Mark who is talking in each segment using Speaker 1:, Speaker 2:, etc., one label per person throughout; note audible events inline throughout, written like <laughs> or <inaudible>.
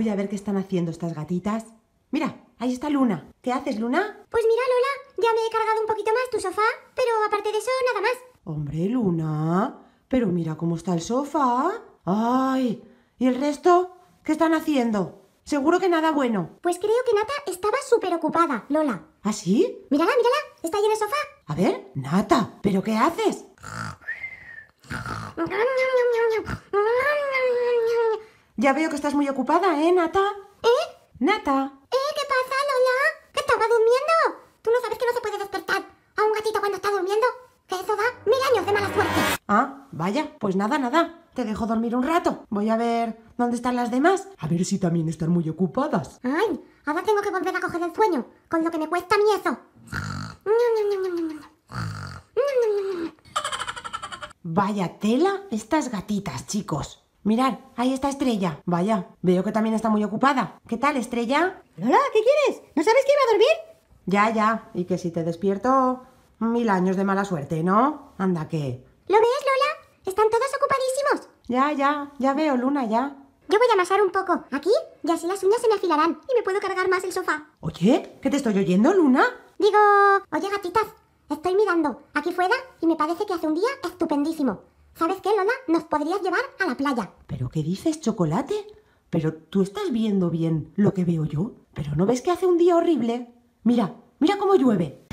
Speaker 1: voy a ver qué están haciendo estas gatitas. Mira, ahí está Luna. ¿Qué haces, Luna? Pues mira, Lola, ya me he cargado un poquito más tu sofá, pero aparte de eso, nada más. Hombre, Luna, pero mira cómo está el sofá. ¡Ay! ¿Y el resto? ¿Qué están haciendo? Seguro que nada bueno. Pues creo que Nata estaba súper ocupada, Lola. ¿Ah, sí? Mírala, mírala, está ahí en el sofá. A ver, Nata, ¿pero qué haces? <laughs> Ya veo que estás muy ocupada, ¿eh, Nata? ¿Eh? Nata. ¿Eh? ¿Qué pasa, Lola? ¿Que estaba durmiendo? ¿Tú no sabes que no se puede despertar a un gatito cuando está durmiendo? Que eso da mil años de mala suerte. Ah, vaya, pues nada, nada. Te dejo dormir un rato. Voy a ver dónde están las demás. A ver si también están muy ocupadas. Ay, ahora tengo que volver a coger el sueño, con lo que me cuesta a mí eso. Vaya tela estas gatitas, chicos. Mirad, ahí está Estrella. Vaya, veo que también está muy ocupada. ¿Qué tal, Estrella? Lola, ¿qué quieres? ¿No sabes que iba a dormir? Ya, ya. Y que si te despierto, mil años de mala suerte, ¿no? Anda, que...
Speaker 2: ¿Lo ves, Lola? Están todos ocupadísimos. Ya, ya. Ya veo, Luna, ya. Yo voy a amasar un poco aquí y así las uñas se me afilarán y me puedo cargar más el sofá.
Speaker 1: Oye, ¿qué te estoy oyendo, Luna?
Speaker 2: Digo, oye, gatitas, estoy mirando aquí fuera y me parece que hace un día estupendísimo. ¿Sabes qué, Lola? Nos podrías
Speaker 1: llevar a la playa. ¿Pero qué dices, chocolate? Pero tú estás viendo bien lo que veo yo. Pero no ves que hace un día horrible. Mira, mira cómo llueve.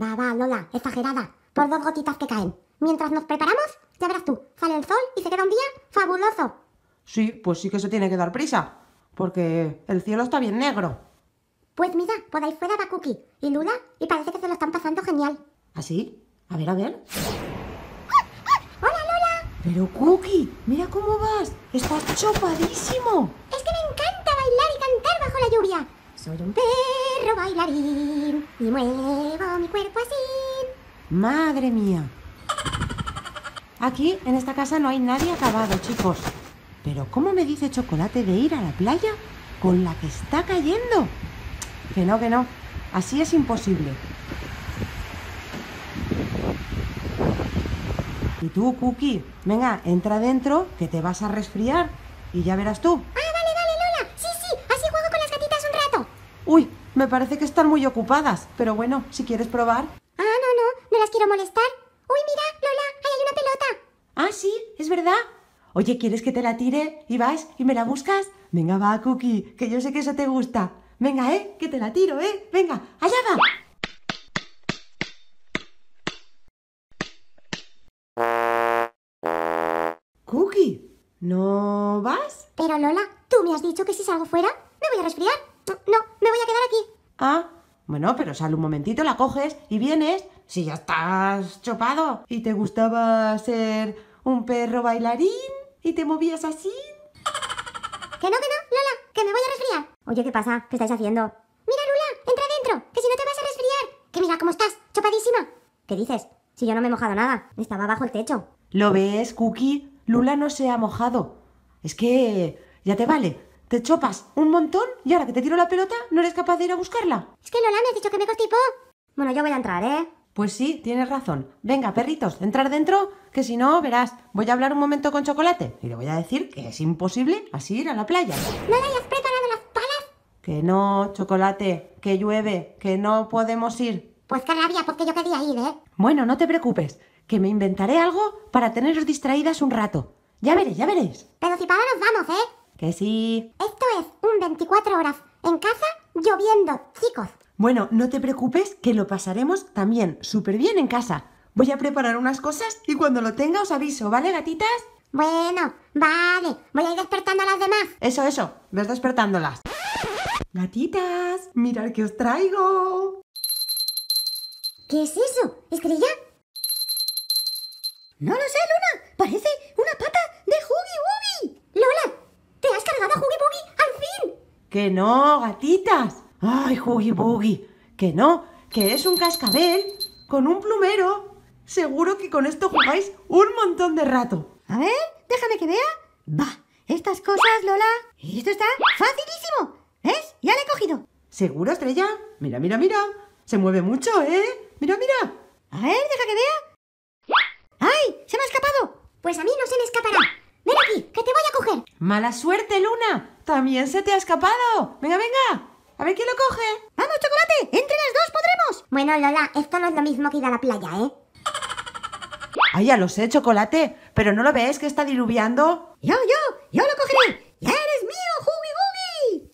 Speaker 2: Va, va, Lola, exagerada. Por dos gotitas que caen. Mientras nos preparamos, ya verás tú, sale el sol y se queda un día fabuloso. Sí, pues sí que se tiene que dar prisa, porque
Speaker 1: el cielo está bien negro.
Speaker 2: Pues mira, por fuera va Cookie y Lula y parece que se lo están pasando genial.
Speaker 1: ¿Así? ¿Ah, a ver, a ver. ¡Ah,
Speaker 2: hola Lola! Pero Cookie, mira cómo vas. Estás chopadísimo. Es que me encanta bailar y cantar bajo la lluvia. Soy un perro bailarín y muevo mi cuerpo
Speaker 1: así. Madre mía. Aquí, en esta casa, no hay nadie acabado, chicos. Pero ¿cómo me dice Chocolate de ir a la playa con la que está cayendo? Que no, que no. Así es imposible. Y tú, Cookie, venga, entra dentro que te vas a resfriar y ya verás tú. Ah, vale, vale, Lola. Sí, sí, así juego con las gatitas un rato. Uy, me parece que están muy ocupadas, pero bueno, si quieres probar. Ah, no, no, no las quiero molestar. Uy, mira, Lola, ahí hay una pelota. Ah, sí, es verdad. Oye, ¿quieres que te la tire y vas y me la buscas? Venga, va, Cookie, que yo sé que eso te gusta. Venga, ¿eh? Que te la tiro, ¿eh? Venga, allá va. Cookie, ¿no vas? Pero Lola, tú me has dicho que si salgo fuera me voy a resfriar. No, me voy a quedar aquí. Ah, bueno, pero sal un momentito, la coges y vienes. Si ya estás chopado. ¿Y te gustaba ser un perro bailarín? ¿Y te movías así? Que no, que no, Lola, que me voy
Speaker 2: a resfriar. Oye, ¿qué pasa? ¿Qué estáis haciendo? ¡Mira, Lula! ¡Entra dentro! ¡Que si no te vas a resfriar! ¡Que mira cómo
Speaker 1: estás! ¡Chopadísima! ¿Qué dices? Si yo no me he mojado nada. Estaba bajo el techo. ¿Lo ves, Cookie? Lula no se ha mojado. Es que... ya te vale. Te chopas un montón y ahora que te tiro la pelota no eres capaz de ir a buscarla. Es que Lola me ha dicho que me constipó. Bueno, yo voy a entrar, ¿eh? Pues sí, tienes razón. Venga, perritos, entrar dentro, que si no, verás, voy a hablar un momento con Chocolate y le voy a decir que es imposible así ir a la playa. No ¿ya has preparado que no, chocolate, que llueve, que no podemos ir. Pues que rabia, porque yo quería ir, ¿eh? Bueno, no te preocupes, que me inventaré algo para teneros distraídas un rato. Ya veréis, ya veréis. Pero si para nos vamos, ¿eh? Que sí. Esto es un 24 horas en casa lloviendo, chicos. Bueno, no te preocupes, que lo pasaremos también súper bien en casa. Voy a preparar unas cosas y cuando lo tenga os aviso, ¿vale, gatitas? Bueno, vale. Voy a ir despertando a las demás. Eso, eso. Ves despertándolas. Gatitas, mirad que os traigo. ¿Qué es eso, ¿Es estrella? No lo sé, Luna. Parece una pata de
Speaker 2: Huggy Wuggy.
Speaker 1: Lola, ¿te has
Speaker 2: cargado a Huggy Wuggy al
Speaker 1: fin? Que no, gatitas. Ay, Huggy Que no, que es un cascabel con un plumero. Seguro que con esto jugáis un montón de rato. A ver, déjame que vea. Va, estas cosas, Lola. Esto está facilísimo. ¡Ya he cogido! ¿Seguro, estrella? Mira, mira, mira. Se mueve mucho, ¿eh? Mira, mira. A ver, deja que vea. ¡Ay! ¡Se me ha escapado! Pues a mí no se me escapará. Ven aquí, que te voy a coger. Mala suerte, Luna. También se te ha escapado. Venga, venga. A ver quién lo coge. Vamos, chocolate. Entre las dos podremos. Bueno, Lola, esto no es lo mismo que ir a la playa, ¿eh? Ay, ya lo sé, chocolate. Pero no lo ves que está diluviando. Yo, yo, yo lo cogeré.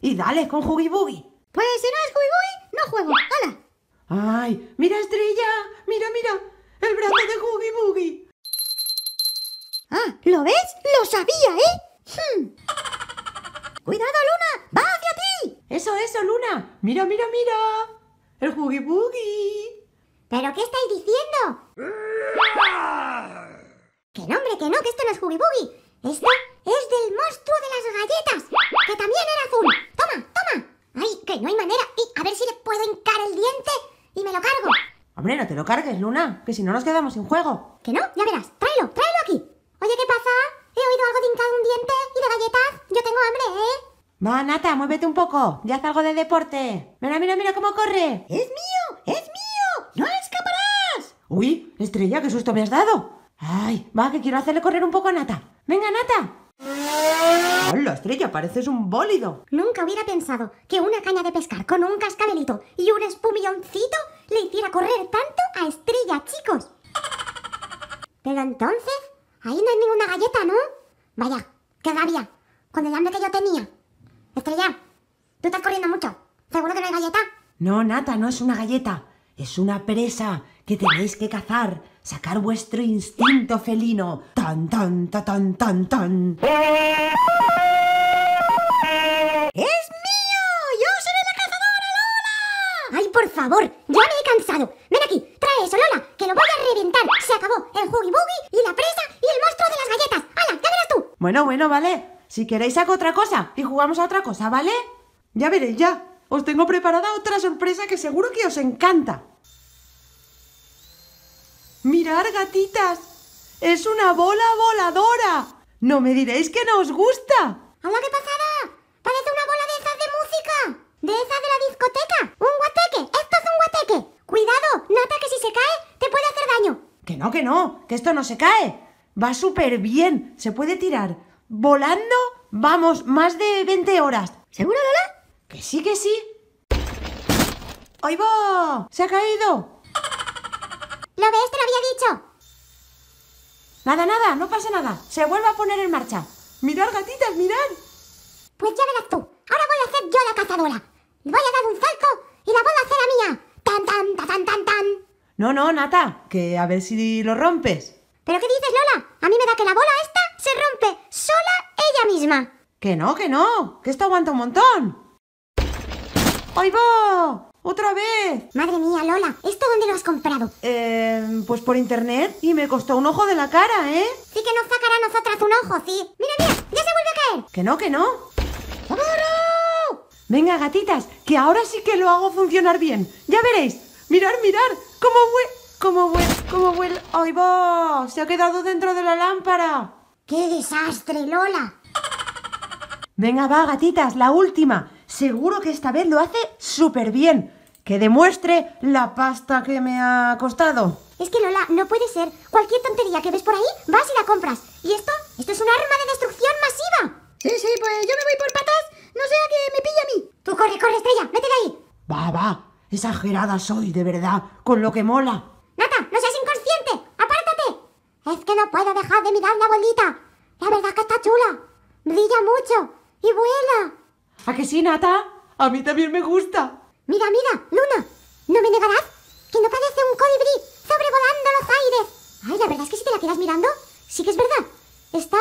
Speaker 1: Y dale con Huggy Boogie. Pues si no es Huggy no juego. ¡Hala! ¡Ay! ¡Mira, estrella! ¡Mira, mira! ¡El brazo de Huggy Boogie! Ah, ¿lo ves? ¡Lo sabía, eh! Hmm. ¡Cuidado, Luna! ¡Va hacia ti! ¡Eso, eso, Luna! ¡Mira, mira, mira! ¡El Huggy Boogie! ¿Pero qué estáis diciendo? ¡Qué nombre! que no! ¡Que
Speaker 2: esto no es Huggy Boogie! ¡Esto es del monstruo de las galletas, que también era azul. Toma, toma. Ay, que no hay manera. Y a ver si le puedo hincar el diente y me lo cargo.
Speaker 1: Hombre, no te lo cargues, Luna, que si no nos quedamos sin juego. ¿Que no? Ya verás. Tráelo, tráelo aquí. Oye, ¿qué pasa? He oído algo de hincar un diente y de galletas. Yo tengo hambre, ¿eh? Va, Nata, muévete un poco. Ya haz algo de deporte. Mira, mira, mira cómo corre. ¡Es mío! ¡Es mío! ¡No escaparás! Uy, estrella, qué susto me has dado. Ay, va, que quiero hacerle correr un poco a Nata. Venga, Nata, ¡Hola, estrella! Pareces un bólido. Nunca
Speaker 2: hubiera pensado que una caña de pescar con un cascabelito y un espumilloncito le hiciera correr tanto a estrella, chicos. Pero entonces, ahí no hay ninguna galleta, ¿no? Vaya, qué rabia. Con el hambre que yo tenía. Estrella,
Speaker 1: tú estás corriendo mucho. ¿Seguro que no hay galleta? No, Nata, no es una galleta. Es una presa que tenéis que cazar sacar vuestro instinto felino. Tan, tan, tan, tan, tan, tan. ¡Es mío!
Speaker 2: ¡Yo seré la cazadora, Lola! ¡Ay, por favor! ¡Ya me he cansado! ¡Ven aquí! ¡Trae eso, Lola! ¡Que lo voy a reventar! ¡Se acabó el Huggy Boogie y la presa y el monstruo de las
Speaker 1: galletas! ¡Hala, ya verás tú! Bueno, bueno, vale. Si queréis hago otra cosa y jugamos a otra cosa, ¿vale? Ya veréis, ya. Os tengo preparada otra sorpresa que seguro que os encanta. Mirad, gatitas. Es una bola voladora. No me diréis que no os gusta. ¡Hala, qué pasada! Parece una bola de esas
Speaker 2: de música. De esas de la discoteca. Un guateque. Esto es un guateque. Cuidado,
Speaker 1: Nata, que si se cae, te puede hacer daño. Que no, que no. Que esto no se cae. Va súper bien. Se puede tirar. Volando, vamos, más de 20 horas. ¿Seguro, Lola? Que sí, que sí. ¡Ahí va! ¡Se ha caído! Lo de este lo había dicho. Nada, nada, no pasa nada. Se vuelve a poner en marcha. Mirad, gatitas, mirad. Pues ya verás tú. Ahora voy a
Speaker 2: hacer yo la cazadora. Voy a dar un salto y la a hacer a mía. Tan, tan, tan, tan, tan.
Speaker 1: No, no, Nata, que a ver si lo rompes. ¿Pero qué dices, Lola? A mí me da que la bola esta se rompe sola ella misma. Que no, que no, que esto aguanta un montón. ¡Ay, ¡Otra vez! Madre mía, Lola, ¿esto dónde lo has comprado? Eh, pues por internet. Y me costó un ojo de la cara, ¿eh? Sí que nos sacará nosotras un ojo, sí. Mira, mira, ya se vuelve a caer. Que no, que no. Venga, gatitas, que ahora sí que lo hago funcionar bien. Ya veréis. Mirar, mirar, cómo vuelve, cómo vuelve, cómo vuelve. ¡Ay, Se ha quedado dentro de la lámpara. ¡Qué desastre, Lola! Venga, va, gatitas, la última. Seguro que esta vez lo hace súper bien que demuestre la pasta que me ha costado. Es que Lola, no puede ser. Cualquier tontería que ves por ahí, vas y la compras. Y
Speaker 2: esto, esto es un arma de destrucción masiva. Sí, sí, pues yo me voy por patas, no sea que me pille a mí. Tú corre, corre, estrella, vete de ahí.
Speaker 1: Va, va, exagerada soy, de verdad, con lo
Speaker 2: que mola. Nata, no seas inconsciente, apártate. Es que no puedo dejar de mirar la bolita. La verdad es que está chula, brilla mucho y vuela. ¿A que sí, Nata? A mí también me gusta. Mira, mira, Luna, ¿no me negarás que no parece un colibrí sobrevolando los aires? Ay, la verdad es que si te la quedas mirando, sí que es verdad.
Speaker 1: Está...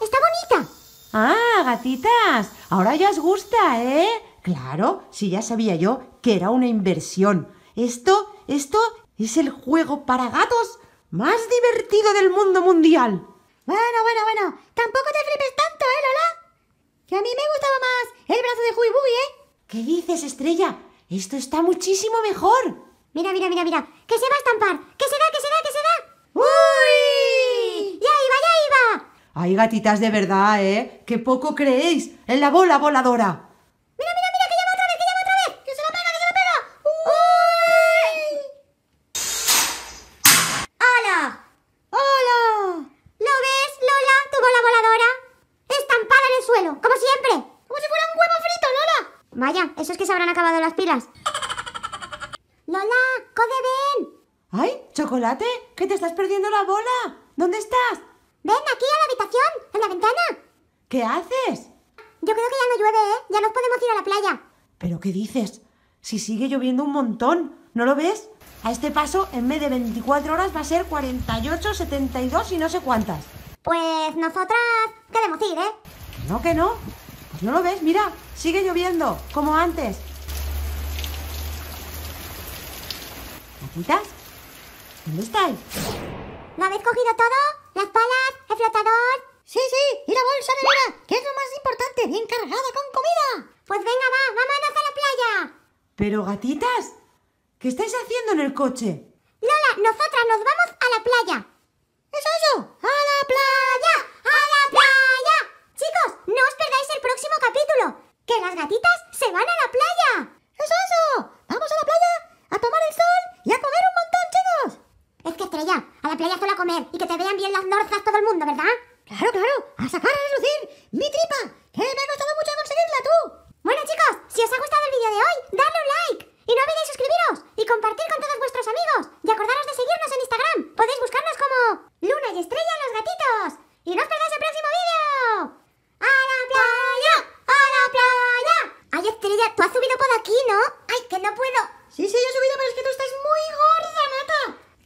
Speaker 1: está bonita. Ah, gatitas, ahora ya os gusta, ¿eh? Claro, si ya sabía yo que era una inversión. Esto, esto es el juego para gatos más divertido del mundo mundial. Bueno, bueno, bueno, tampoco te flipes tanto, ¿eh, Lola? Que a mí me gustaba más el brazo de Huibuy,
Speaker 2: ¿eh? ¿Qué dices, estrella? Esto está muchísimo mejor. Mira, mira, mira, mira. Que se va a estampar. Que se da, que se da, que se da. ¡Uy! ¡Ya iba, ya iba!
Speaker 1: Ay, gatitas, de verdad, ¿eh? ¡Qué poco creéis! ¡En la bola voladora!
Speaker 2: las pilas. Lola, Code, ven.
Speaker 1: ¡Ay, chocolate! ¡Que te estás perdiendo la bola! ¿Dónde estás? Ven aquí a la habitación, en la ventana. ¿Qué haces? Yo creo que ya no llueve, ¿eh? Ya nos podemos ir a la playa. ¿Pero qué dices? Si sigue lloviendo un montón, ¿no lo ves? A este paso, en vez de 24 horas, va a ser 48, 72 y no sé cuántas. Pues nosotras queremos ir, ¿eh? no, que no. Pues no lo ves, mira, sigue lloviendo, como antes. ¿Gatitas?
Speaker 2: ¿Dónde estáis? ¿Lo habéis cogido todo? ¿Las palas? ¿El flotador? Sí, sí, y la bolsa de nevera, que es lo más importante, bien cargada con comida. Pues venga, va, vámonos a la playa. Pero gatitas, ¿qué estáis haciendo en el coche? Lola, nosotras nos vamos a la playa. ¿Es eso? ¡A la playa! compartir con todos vuestros amigos. Y acordaros de seguirnos en Instagram. Podéis buscarnos como Luna y Estrella los Gatitos. Y no os perdáis el próximo vídeo. ¡A la playa! ¡A la playa! Ay, Estrella, tú has subido por aquí, ¿no? Ay, que no puedo. Sí, sí, yo he subido, pero es que tú estás muy gorda, Nata.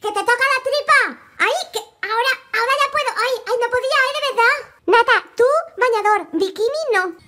Speaker 2: Que te toca la tripa. Ay, que ahora, ahora ya puedo. Ay, ay, no podía, ¿eh? De verdad. Nata, tú, bañador, bikini no.